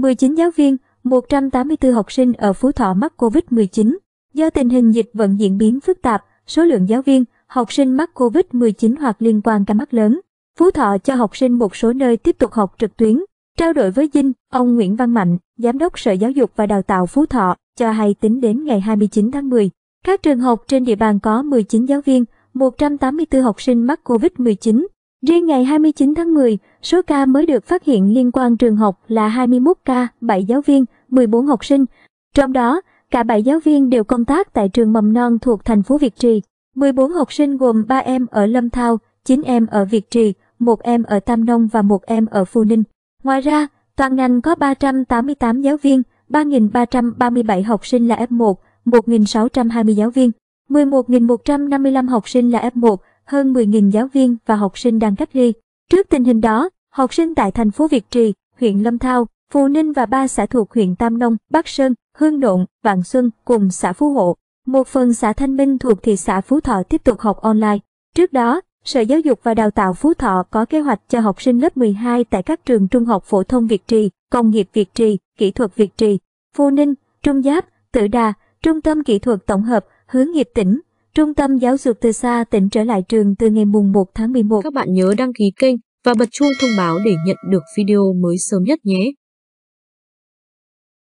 19 giáo viên, 184 học sinh ở Phú Thọ mắc Covid-19. Do tình hình dịch vẫn diễn biến phức tạp, số lượng giáo viên, học sinh mắc Covid-19 hoặc liên quan ca mắc lớn. Phú Thọ cho học sinh một số nơi tiếp tục học trực tuyến. Trao đổi với Dinh, ông Nguyễn Văn Mạnh, Giám đốc Sở Giáo dục và Đào tạo Phú Thọ, cho hay tính đến ngày 29 tháng 10, các trường học trên địa bàn có 19 giáo viên, 184 học sinh mắc Covid-19, Riêng ngày 29 tháng 10, số ca mới được phát hiện liên quan trường học là 21 ca, 7 giáo viên, 14 học sinh. Trong đó, cả 7 giáo viên đều công tác tại trường mầm non thuộc thành phố Việt Trì. 14 học sinh gồm 3 em ở Lâm Thao, 9 em ở Việt Trì, 1 em ở Tam Nông và 1 em ở Phú Ninh. Ngoài ra, toàn ngành có 388 giáo viên, 3.337 học sinh là F1, 1.620 giáo viên, 11.155 học sinh là F1, hơn 10.000 giáo viên và học sinh đang cách ly. Trước tình hình đó, học sinh tại thành phố Việt Trì, huyện Lâm Thao, Phú Ninh và ba xã thuộc huyện Tam Nông, Bắc Sơn, Hương Nộn, Vạn Xuân cùng xã Phú Hộ. Một phần xã Thanh Minh thuộc thị xã Phú Thọ tiếp tục học online. Trước đó, Sở Giáo dục và Đào tạo Phú Thọ có kế hoạch cho học sinh lớp 12 tại các trường trung học phổ thông Việt Trì, Công nghiệp Việt Trì, Kỹ thuật Việt Trì, Phú Ninh, Trung Giáp, Tử Đà, Trung tâm Kỹ thuật Tổng hợp, Hướng nghiệp tỉnh Trung tâm Giáo dục từ xa tỉnh trở lại trường từ ngày mùng 1 tháng 11. Các bạn nhớ đăng ký kênh và bật chuông thông báo để nhận được video mới sớm nhất nhé.